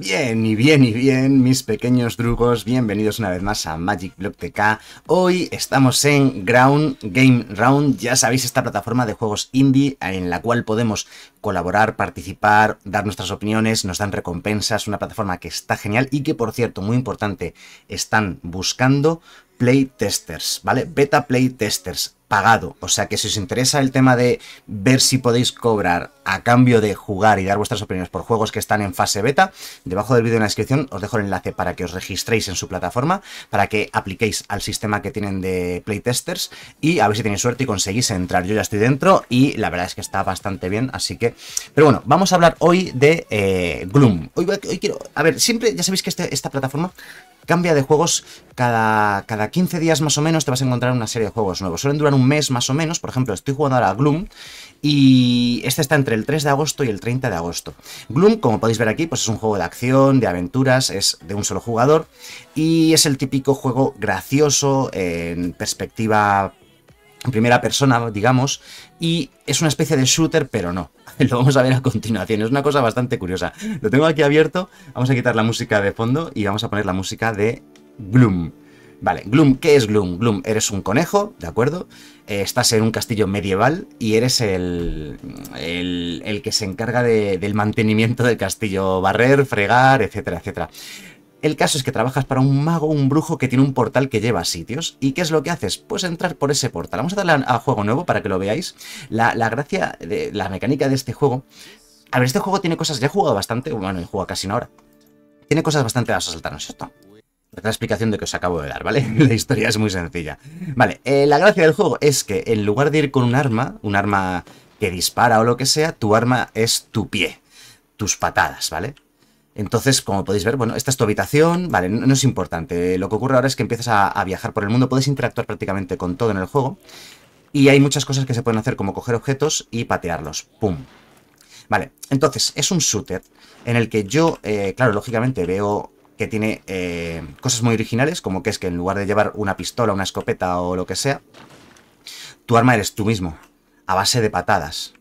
Bien, y bien, y bien, mis pequeños drugos, bienvenidos una vez más a Magic Block TK. Hoy estamos en Ground Game Round, ya sabéis, esta plataforma de juegos indie en la cual podemos colaborar, participar, dar nuestras opiniones, nos dan recompensas, una plataforma que está genial y que, por cierto, muy importante, están buscando playtesters, ¿vale? Beta playtesters pagado. O sea que si os interesa el tema de ver si podéis cobrar a cambio de jugar y dar vuestras opiniones por juegos que están en fase beta, debajo del vídeo en la descripción os dejo el enlace para que os registréis en su plataforma, para que apliquéis al sistema que tienen de playtesters y a ver si tenéis suerte y conseguís entrar. Yo ya estoy dentro y la verdad es que está bastante bien, así que... Pero bueno, vamos a hablar hoy de eh, Gloom. Hoy, quiero... A ver, siempre, ya sabéis que este, esta plataforma Cambia de juegos cada, cada 15 días más o menos te vas a encontrar una serie de juegos nuevos. Suelen durar un mes más o menos. Por ejemplo, estoy jugando ahora a Gloom y este está entre el 3 de agosto y el 30 de agosto. Gloom, como podéis ver aquí, pues es un juego de acción, de aventuras, es de un solo jugador y es el típico juego gracioso en perspectiva en primera persona, digamos, y es una especie de shooter, pero no. Lo vamos a ver a continuación, es una cosa bastante curiosa. Lo tengo aquí abierto, vamos a quitar la música de fondo y vamos a poner la música de Gloom. Vale, Gloom, ¿qué es Gloom? Gloom, eres un conejo, ¿de acuerdo? Eh, estás en un castillo medieval y eres el, el, que se encarga del mantenimiento del castillo, barrer, fregar, etcétera, etcétera. El caso es que trabajas para un mago, un brujo que tiene un portal que lleva a sitios. ¿Y qué es lo que haces? Pues entrar por ese portal. Vamos a darle a, juego nuevo para que lo veáis. La, gracia, de, la mecánica de este juego... A ver, este juego tiene cosas... Ya he jugado bastante, bueno, he jugado casi una hora. Tiene cosas bastante las a saltarnos esto la explicación de que os acabo de dar, ¿vale? La historia es muy sencilla. Vale, eh, la gracia del juego es que en lugar de ir con un arma, un arma que dispara o lo que sea, tu arma es tu pie, tus patadas, ¿vale? Entonces, como podéis ver, bueno, esta es tu habitación, vale, no, es importante. Lo que ocurre ahora es que empiezas a, viajar por el mundo, puedes interactuar prácticamente con todo en el juego. Y hay muchas cosas que se pueden hacer, como coger objetos y patearlos. ¡Pum! Vale, entonces, es un shooter en el que yo, eh, claro, lógicamente veo que tiene eh, cosas muy originales, como que es que en lugar de llevar una pistola, una escopeta o lo que sea, tu arma eres tú mismo, a base de patadas.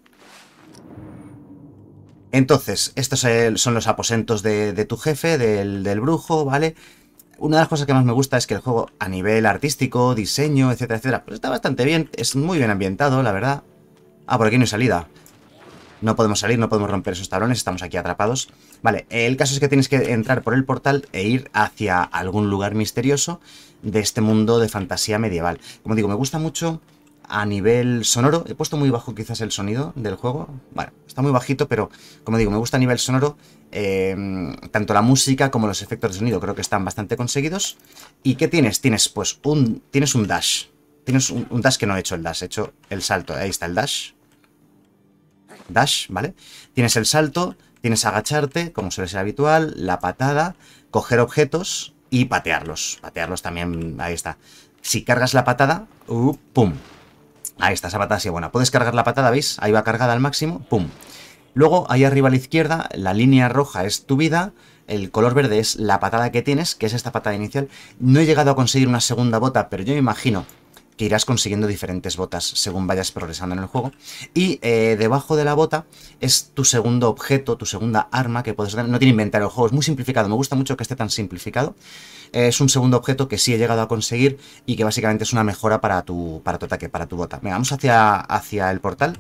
Entonces, estos eh, son los aposentos de, tu jefe, del, brujo, ¿vale? Una de las cosas que más me gusta es que el juego a nivel artístico, diseño, etcétera, etcétera, pues está bastante bien, es muy bien ambientado, la verdad. Ah, por aquí no hay salida. No podemos salir, no podemos romper esos tablones, estamos aquí atrapados. Vale, el caso es que tienes que entrar por el portal e ir hacia algún lugar misterioso de este mundo de fantasía medieval. Como digo, me gusta mucho a nivel sonoro. He puesto muy bajo quizás el sonido del juego. Bueno, está muy bajito, pero como digo, me gusta a nivel sonoro em, tanto la música como los efectos de sonido. Creo que están bastante conseguidos. ¿Y qué tienes? Tienes pues un, tienes un dash. Tienes un, dash que no he hecho el dash, he hecho el salto. Ahí está el dash. Dash, ¿vale? Tienes el salto, tienes agacharte, como suele ser habitual, la patada, coger objetos y patearlos. Patearlos también, ahí está. Si cargas la patada, uh, ¡pum! Ahí está, esa patada sí, bueno, puedes cargar la patada, ¿veis? Ahí va cargada al máximo, ¡pum! Luego, ahí arriba a la izquierda, la línea roja es tu vida, el color verde es la patada que tienes, que es esta patada inicial. No he llegado a conseguir una segunda bota, pero yo me imagino que irás consiguiendo diferentes botas según vayas progresando en el juego. Y eh, debajo de la bota es tu segundo objeto, tu segunda arma que puedes tener. No tiene inventario el juego, es muy simplificado. Me gusta mucho que esté tan simplificado. Eh, es un segundo objeto que sí he llegado a conseguir y que básicamente es una mejora para tu, para ataque, para tu bota. Venga, vamos hacia, hacia el portal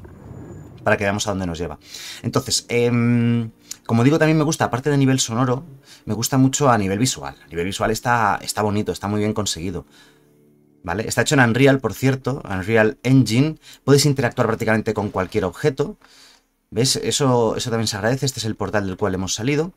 para que veamos a dónde nos lleva. Entonces, em, como digo, también me gusta, aparte de nivel sonoro, me gusta mucho a nivel visual. A nivel visual está, está bonito, está muy bien conseguido. Está hecho en Unreal, por cierto, Unreal Engine. Puedes interactuar prácticamente con cualquier objeto. ¿Ves? Eso, eso también se agradece. Este es el portal del cual hemos salido.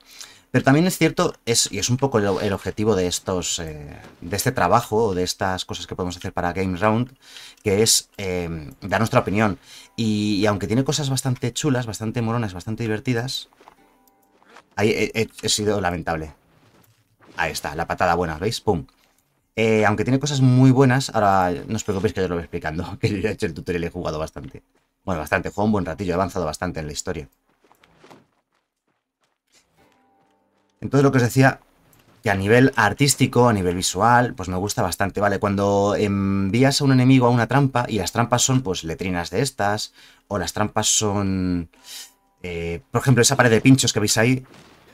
Pero también es cierto, y es un poco el, objetivo de, estos, eh, de este trabajo o de estas cosas que podemos hacer para Game Round, que es eh, dar nuestra opinión. Y, aunque tiene cosas bastante chulas, bastante moronas, bastante divertidas, he sido lamentable. Ahí está, la patada buena, ¿veis? ¡Pum! Eh, aunque tiene cosas muy buenas, ahora no os preocupéis que yo lo voy explicando, que yo ya he hecho el tutorial y he jugado bastante. Bueno, bastante, he un buen ratillo, he avanzado bastante en la historia. Entonces lo que os decía, que a nivel artístico, a nivel visual, pues me gusta bastante, ¿vale? Cuando envías a un enemigo a una trampa, y las trampas son pues letrinas de estas, o las trampas son... Eh, por ejemplo, esa pared de pinchos que veis ahí,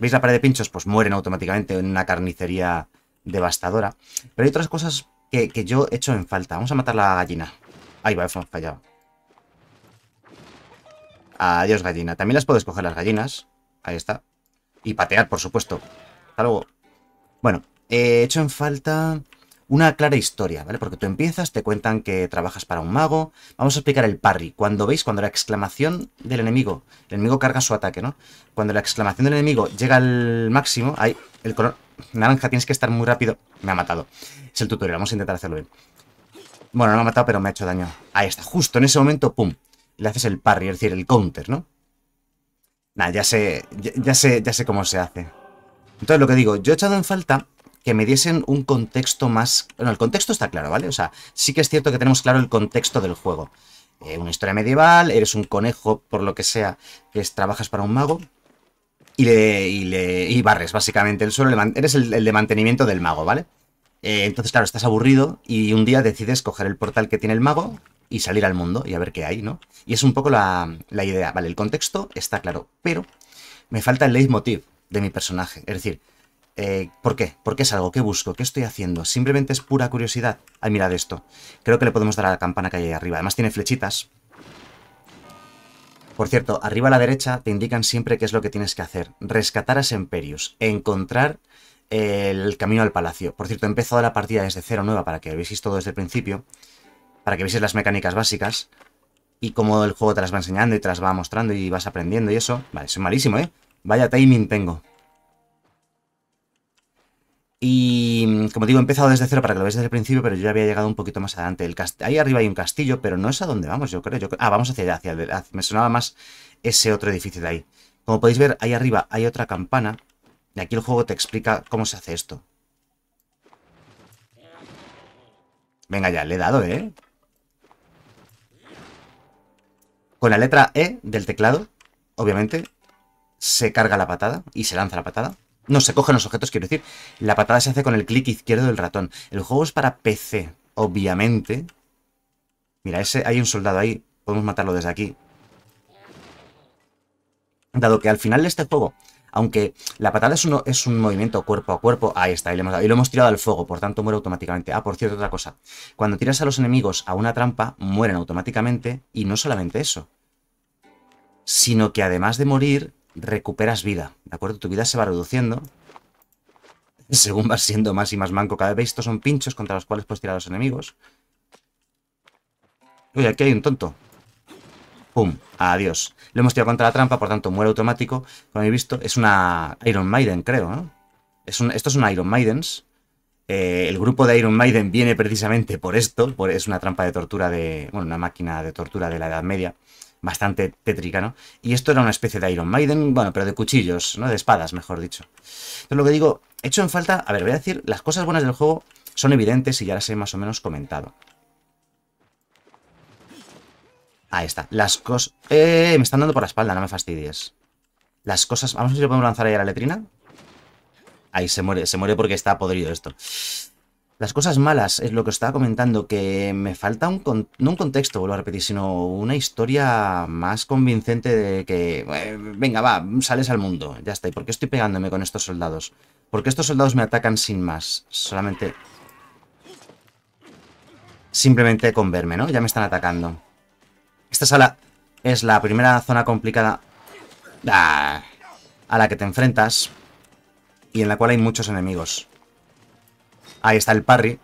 ¿veis la pared de pinchos? Pues mueren automáticamente en una carnicería devastadora. Pero hay otras cosas que, yo he hecho en falta. Vamos a matar la gallina. Ahí va, hemos fallado. Adiós, gallina. También las puedo coger las gallinas. Ahí está. Y patear, por supuesto. Hasta luego. Bueno, he hecho en falta una clara historia, ¿vale? Porque tú empiezas, te cuentan que trabajas para un mago. Vamos a explicar el parry. Cuando veis, cuando la exclamación del enemigo, el enemigo carga su ataque, ¿no? Cuando la exclamación del enemigo llega al máximo, ahí el color Naranja, tienes que estar muy rápido. Me ha matado. Es el tutorial, vamos a intentar hacerlo bien. Bueno, no me ha matado, pero me ha hecho daño. Ahí está, justo en ese momento, pum. Le haces el parry, es decir, el counter, ¿no? nada, ya sé, ya, sé, ya sé cómo se hace. Entonces, lo que digo, yo he echado en falta que me diesen un contexto más... Bueno, el contexto está claro, ¿vale? O sea, sí que es cierto que tenemos claro el contexto del juego. Eh, una historia medieval, eres un conejo, por lo que sea, que es, trabajas para un mago, y le, y barres básicamente el suelo, eres el, de mantenimiento del mago, ¿vale? Eh, entonces, claro, estás aburrido y un día decides coger el portal que tiene el mago y salir al mundo y a ver qué hay, ¿no? Y es un poco la, idea, ¿vale? El contexto está claro, pero me falta el leitmotiv de mi personaje, es decir, eh, ¿Por qué? ¿Por qué es algo? ¿Qué busco? ¿Qué estoy haciendo? Simplemente es pura curiosidad. Ay, mirad esto. Creo que le podemos dar a la campana que hay ahí arriba. Además tiene flechitas por cierto, arriba a la derecha te indican siempre qué es lo que tienes que hacer. Rescatar a Semperius, encontrar eh, el camino al palacio. Por cierto, he empezado la partida desde cero nueva para que veáis todo desde el principio, para que veáis las mecánicas básicas y cómo el juego te las va enseñando y te las va mostrando y vas aprendiendo y eso. Vale, soy malísimo, ¿eh? Vaya timing tengo. Y mm, como digo, he empezado desde cero para que lo veáis desde el principio, pero yo ya había llegado un poquito más adelante. Ahí arriba hay un castillo, pero no es a donde vamos, yo creo. Ah, vamos hacia allá, hacia, Me sonaba más ese otro edificio de ahí. Como podéis ver, ahí arriba hay otra campana. Y aquí el juego te explica cómo se hace esto. Venga ya, le he dado, ¿eh? Con la letra E del teclado, obviamente, se carga la patada y se lanza la patada. No, se cogen los objetos, quiero decir. La patada se hace con el clic izquierdo del ratón. El juego es para PC, obviamente. Mira, ese, hay un soldado ahí. Podemos matarlo desde aquí. Dado que al final de este juego, aunque la patada es, un movimiento cuerpo a cuerpo, ahí está, y lo hemos tirado al fuego, por tanto muere automáticamente. Ah, por cierto, otra cosa. Cuando tiras a los enemigos a una trampa, mueren automáticamente, y no solamente eso, sino que además de morir, recuperas vida, ¿de acuerdo? Tu vida se va reduciendo según vas siendo más y más manco. Cada vez estos son pinchos contra los cuales puedes tirar a los enemigos. Uy, aquí hay un tonto. ¡Pum! Adiós. Lo hemos tirado contra la trampa, por tanto muere automático. Como he visto, es una Iron Maiden, creo, ¿no? Es esto es una Iron Maidens. Eh, el grupo de Iron Maiden viene precisamente por esto. es una trampa de tortura de... Bueno, una máquina de tortura de la Edad Media bastante tétrica, ¿no? Y esto era una especie de Iron Maiden, bueno, pero de cuchillos, ¿no? De espadas, mejor dicho. Entonces lo que digo, hecho en falta, a ver, voy a decir, las cosas buenas del juego son evidentes y ya las he más o menos comentado. Ahí está, las cosas... ¡Eh! Me están dando por la espalda, no me fastidies. Las cosas... Vamos a ver si lo podemos lanzar ahí a la letrina. Ahí se muere, se muere porque está podrido esto. Las cosas malas es lo que os estaba comentando, que me falta un, no un contexto, vuelvo a repetir, sino una historia más convincente de que, venga, va, sales al mundo, ya está. ¿Y por qué estoy pegándome con estos soldados? Porque estos soldados me atacan sin más? Solamente... Simplemente con verme, ¿no? Ya me están atacando. Esta sala es la primera zona complicada ah, a la que te enfrentas y en la cual hay muchos enemigos. Ahí está el parry.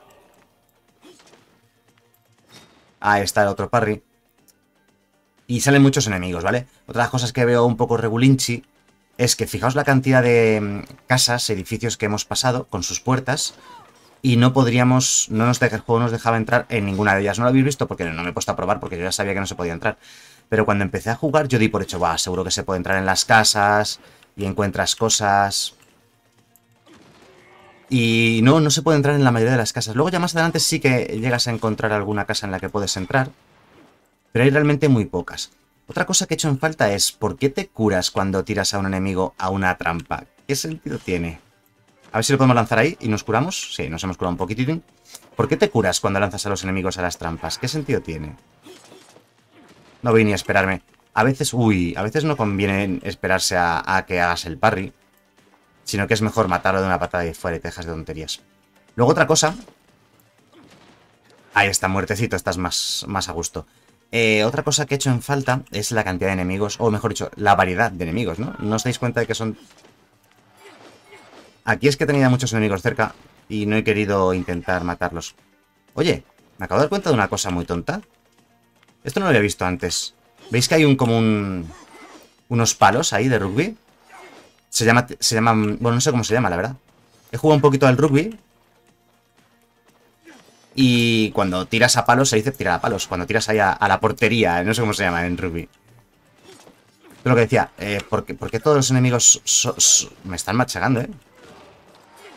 Ahí está el otro parry. Y salen muchos enemigos, ¿vale? Otras cosas que veo un poco regulinchi es que fijaos la cantidad de mm, casas, edificios que hemos pasado con sus puertas y no podríamos, no nos el juego nos dejaba entrar en ninguna de ellas. No lo habéis visto porque no me he puesto a probar porque yo ya sabía que no se podía entrar. Pero cuando empecé a jugar yo di por hecho, va, seguro que se puede entrar en las casas y encuentras cosas. Y no, no se puede entrar en la mayoría de las casas. Luego ya más adelante sí que llegas a encontrar alguna casa en la que puedes entrar. Pero hay realmente muy pocas. Otra cosa que he hecho en falta es, ¿por qué te curas cuando tiras a un enemigo a una trampa? ¿Qué sentido tiene? A ver si lo podemos lanzar ahí y nos curamos. Sí, nos hemos curado un poquitito. ¿Por qué te curas cuando lanzas a los enemigos a las trampas? ¿Qué sentido tiene? No voy ni a esperarme. A veces, uy, a veces no conviene esperarse a, a que hagas el parry. Sino que es mejor matarlo de una patada y fuera y tejas de tonterías. Luego otra cosa. Ahí está, muertecito, estás más, más a gusto. Eh, otra cosa que he hecho en falta es la cantidad de enemigos, o mejor dicho, la variedad de enemigos, ¿no? No os dais cuenta de que son... Aquí es que tenía muchos enemigos cerca y no he querido intentar matarlos. Oye, me acabo de dar cuenta de una cosa muy tonta. Esto no lo había visto antes. ¿Veis que hay un como un... unos palos ahí de rugby? Se llama, se bueno, no sé cómo se llama, la verdad. He jugado un poquito al rugby. Y cuando tiras a palos, se dice tirar a palos. Cuando tiras ahí a, la portería, eh, no sé cómo se llama en rugby. Es lo que decía, eh, ¿por, qué, todos los enemigos me están machacando, eh?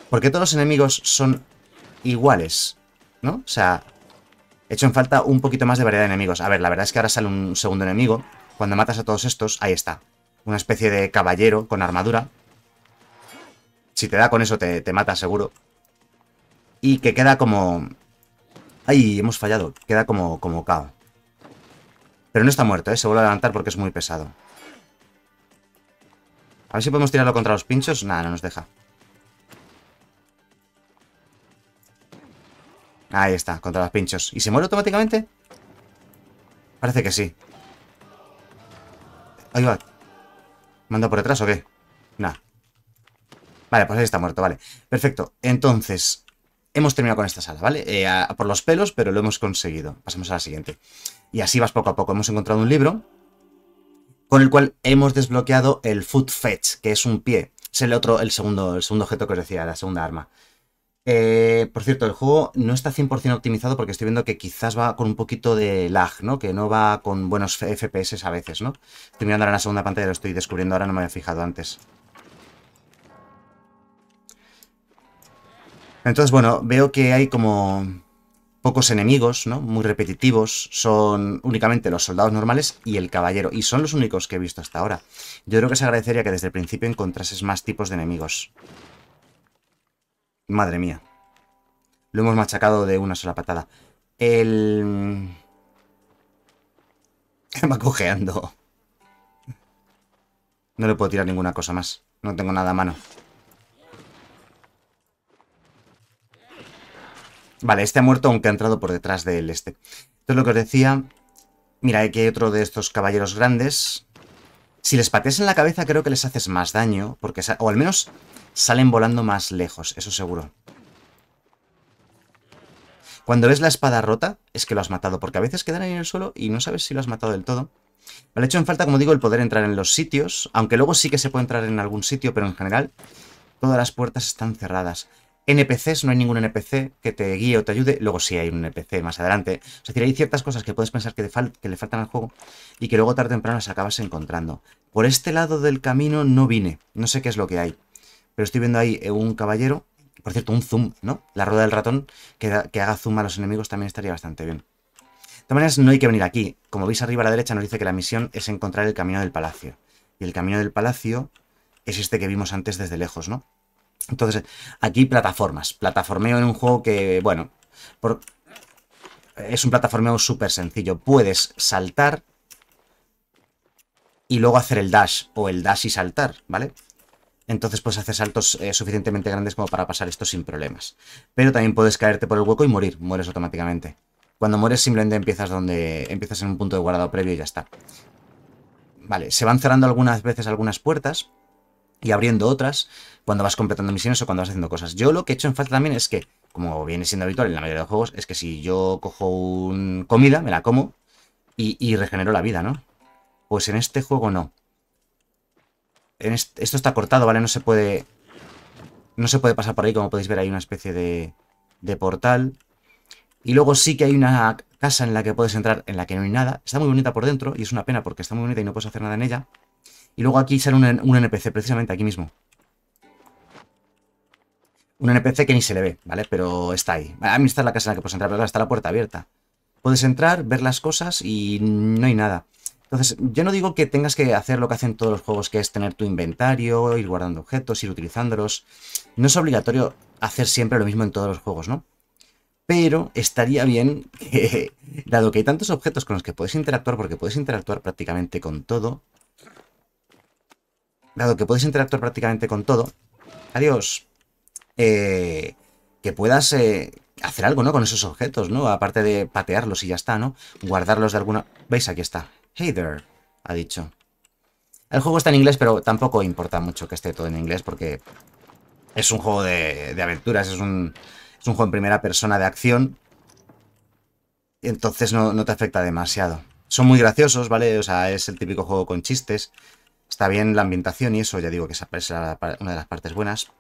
¿Por qué todos los enemigos son iguales? ¿No? O sea, he hecho en falta un poquito más de variedad de enemigos. A ver, la verdad es que ahora sale un segundo enemigo. Cuando matas a todos estos, ahí está. Una especie de caballero con armadura. Si te da con eso te, mata seguro. Y que queda como... ¡Ay! Hemos fallado. Queda como, como cao. Pero no está muerto, ¿eh? Se vuelve a levantar porque es muy pesado. A ver si podemos tirarlo contra los pinchos. Nada, no nos deja. Ahí está, contra los pinchos. ¿Y se muere automáticamente? Parece que sí. Ahí va. ¿Manda por detrás o qué? Nada. Vale, pues ahí está muerto, vale. Perfecto. Entonces, hemos terminado con esta sala, ¿vale? Eh, por los pelos, pero lo hemos conseguido. Pasamos a la siguiente. Y así vas poco a poco. Hemos encontrado un libro con el cual hemos desbloqueado el Foot Fetch, que es un pie. Es el otro, el segundo, el segundo objeto que os decía, la segunda arma. Eh, por cierto, el juego no está 100% optimizado porque estoy viendo que quizás va con un poquito de lag, ¿no? Que no va con buenos FPS a veces, ¿no? Estoy mirando ahora en la segunda pantalla, lo estoy descubriendo ahora, no me había fijado antes. Entonces, bueno, veo que hay como pocos enemigos, ¿no? Muy repetitivos. Son únicamente los soldados normales y el caballero. Y son los únicos que he visto hasta ahora. Yo creo que se agradecería que desde el principio encontrases más tipos de enemigos. Madre mía. Lo hemos machacado de una sola patada. El... Va cojeando. No le puedo tirar ninguna cosa más. No tengo nada a mano. Vale, este ha muerto aunque ha entrado por detrás del este. es lo que os decía... Mira, aquí hay otro de estos caballeros grandes. Si les pateas en la cabeza creo que les haces más daño, porque o al menos salen volando más lejos, eso seguro. Cuando ves la espada rota, es que lo has matado, porque a veces quedan ahí en el suelo y no sabes si lo has matado del todo. Me ha hecho en falta, como digo, el poder entrar en los sitios, aunque luego sí que se puede entrar en algún sitio, pero en general todas las puertas están cerradas. NPCs, no hay ningún NPC que te guíe o te ayude. Luego sí hay un NPC más adelante. Es decir, hay ciertas cosas que puedes pensar que, le faltan al juego y que luego tarde o temprano las acabas encontrando. Por este lado del camino no vine. No sé qué es lo que hay. Pero estoy viendo ahí eh, un caballero. Por cierto, un zoom, ¿no? La rueda del ratón que haga zoom a los enemigos también estaría bastante bien. De todas maneras, no hay que venir aquí. Como veis arriba a la derecha nos dice que la misión es encontrar el camino del palacio. Y el camino del palacio es este que vimos antes desde lejos, ¿no? Entonces, aquí plataformas. Plataformeo en un juego que, bueno, es un plataformeo súper sencillo. Puedes saltar y luego hacer el dash o el dash y saltar, ¿vale? Entonces puedes hacer saltos eh, suficientemente grandes como para pasar esto sin problemas. Pero también puedes caerte por el hueco y morir. Mueres automáticamente. Cuando mueres simplemente empiezas donde empiezas en un punto de guardado previo y ya está. Vale, se van cerrando algunas veces algunas puertas, y abriendo otras cuando vas completando misiones o cuando vas haciendo cosas. Yo lo que he hecho en falta también es que, como viene siendo habitual en la mayoría de los juegos, es que si yo cojo un comida, me la como y, regenero la vida, ¿no? Pues en este juego no. esto está cortado, ¿vale? No se puede... No se puede pasar por ahí, como podéis ver, hay una especie de portal. Y luego sí que hay una casa en la que puedes entrar, en la que no hay nada. Está muy bonita por dentro y es una pena porque está muy bonita y no puedes hacer nada en ella. Y luego aquí sale un, un NPC, precisamente aquí mismo. Un NPC que ni se le ve, ¿vale? Pero está ahí. Ah, a mí está la casa en la que puedes entrar, pero está la puerta abierta. Puedes entrar, ver las cosas y no hay nada. Entonces, yo no digo que tengas que hacer lo que hacen todos los juegos, que es tener tu inventario, ir guardando objetos, ir utilizándolos. No es obligatorio hacer siempre lo mismo en todos los juegos, ¿no? Pero estaría bien que, dado que hay tantos objetos con los que puedes interactuar, porque puedes interactuar prácticamente con todo, dado que puedes interactuar prácticamente con todo, adiós, eh, que puedas eh, hacer algo, ¿no? Con esos objetos, ¿no? Aparte de patearlos y ya está, ¿no? Guardarlos de alguna... ¿Veis? Aquí está. Hey ha dicho. El juego está en inglés, pero tampoco importa mucho que esté todo en inglés porque es un juego de, aventuras, es un, juego en primera persona de acción. Entonces no, no te afecta demasiado. Son muy graciosos, ¿vale? O sea, es el típico juego con chistes. Está bien la ambientación y eso, ya digo que esa es una de las partes buenas.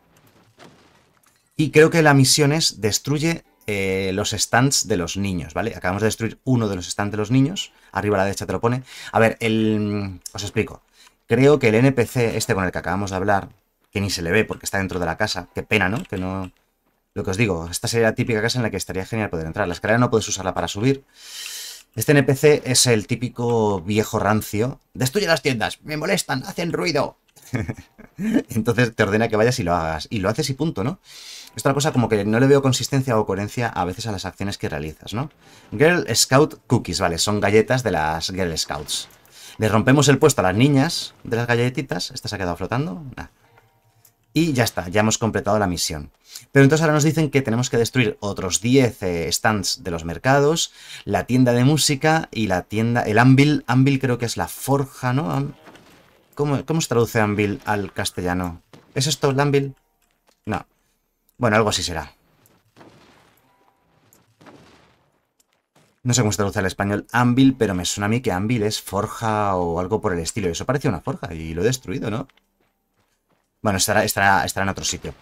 Y creo que la misión es destruye eh, los stands de los niños, ¿vale? Acabamos de destruir uno de los stands de los niños. Arriba a la derecha te lo pone. A ver, el... os explico. Creo que el NPC, este con el que acabamos de hablar, que ni se le ve porque está dentro de la casa. Qué pena, ¿no? Que no... Lo que os digo, esta sería la típica casa en la que estaría genial poder entrar. La escalera no puedes usarla para subir. Este NPC es el típico viejo rancio. Destruye las tiendas, me molestan, hacen ruido. Entonces te ordena que vayas y lo hagas. Y lo haces y punto, ¿no? Es otra cosa como que no le veo consistencia o coherencia a veces a las acciones que realizas, ¿no? Girl Scout Cookies, vale, son galletas de las Girl Scouts. Le rompemos el puesto a las niñas de las galletitas. Esta se ha quedado flotando. Y ya está, ya hemos completado la misión. Pero entonces ahora nos dicen que tenemos que destruir otros 10 eh, stands de los mercados, la tienda de música y la tienda... El Anvil, Anvil creo que es la forja, ¿no? ¿Cómo, se traduce Anvil al castellano? ¿Es esto el Anvil? No. Bueno, algo así será. No sé cómo se traduce al español Anvil, pero me suena a mí que Anvil es forja o algo por el estilo. y Eso parece una forja y lo he destruido, ¿no? Bueno, estará, estará, estará en otro sitio.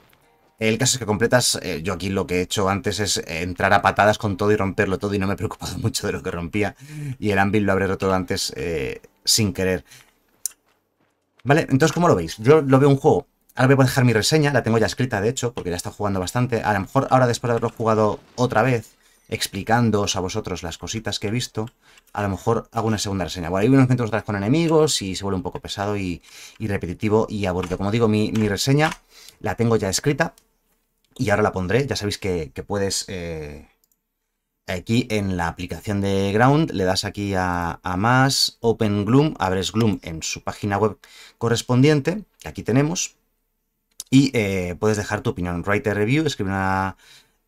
El caso es que completas, eh, yo aquí lo que he hecho antes es eh, entrar a patadas con todo y romperlo todo y no me he preocupado mucho de lo que rompía y el anvil lo habré roto antes eh, sin querer. Vale, entonces ¿cómo lo veis? Yo lo veo un juego, ahora voy a dejar mi reseña, la tengo ya escrita de hecho porque ya está jugando bastante, a lo mejor ahora después de haberlo jugado otra vez explicándoos a vosotros las cositas que he visto, a lo mejor hago una segunda reseña. Bueno, hay unos momentos atrás con enemigos y se vuelve un poco pesado y, repetitivo y aburrido. Como digo, mi, reseña la tengo ya escrita y ahora la pondré. Ya sabéis que, puedes... Eh, aquí en la aplicación de Ground le das aquí a, más, Open Gloom, abres Gloom en su página web correspondiente, que aquí tenemos, y eh, puedes dejar tu opinión. Write a review, escribe una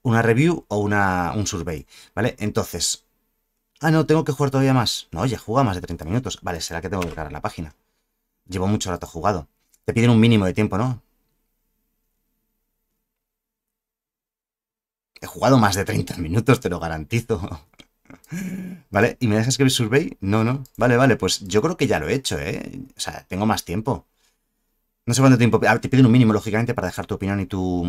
una review o un survey, ¿vale? Entonces, ah, no, tengo que jugar todavía más. No, oye, juega más de 30 minutos. Vale, será que tengo que cargar la página. Llevo mucho rato jugado. Te piden un mínimo de tiempo, ¿no? He jugado más de 30 minutos, te lo garantizo. ¿Vale? ¿Y me dejas escribir survey? No, no. Vale, vale, pues yo creo que ya lo he hecho, ¿eh? O sea, tengo más tiempo. No sé cuánto tiempo... Ah, te piden un mínimo, lógicamente, para dejar tu opinión y tu,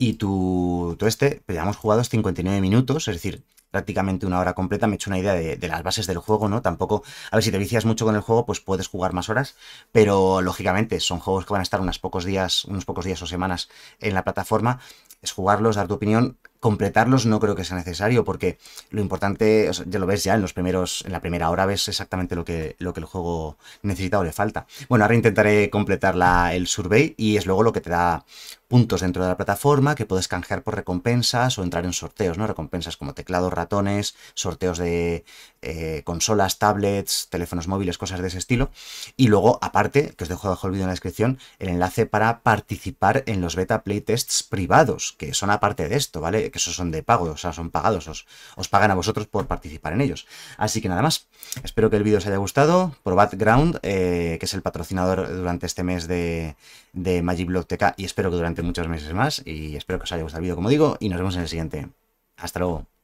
y tú este, pues ya hemos jugado 59 minutos, es decir, prácticamente una hora completa, me he hecho una idea de, las bases del juego, ¿no? Tampoco, a ver, si te vicias mucho con el juego, pues puedes jugar más horas, pero lógicamente son juegos que van a estar unos pocos días, unos pocos días o semanas en la plataforma, es jugarlos, dar tu opinión, completarlos no creo que sea necesario, porque lo importante, ya lo ves ya en los primeros, en la primera hora ves exactamente lo que, lo que el juego necesita o le falta. Bueno, ahora intentaré completar el survey y es luego lo que te da puntos dentro de la plataforma que puedes canjear por recompensas o entrar en sorteos, ¿no? Recompensas como teclados, ratones, sorteos de eh, consolas, tablets, teléfonos móviles, cosas de ese estilo. Y luego, aparte, que os dejo abajo el vídeo en la descripción, el enlace para participar en los beta playtests privados, que son aparte de esto, ¿vale? Que esos son de pago, o sea, son pagados, os, pagan a vosotros por participar en ellos. Así que nada más, espero que el vídeo os haya gustado. Probad Ground, eh, que es el patrocinador durante este mes de, de Magic TK, y espero que durante muchos meses más y espero que os haya gustado el vídeo, como digo, y nos vemos en el siguiente. Hasta luego.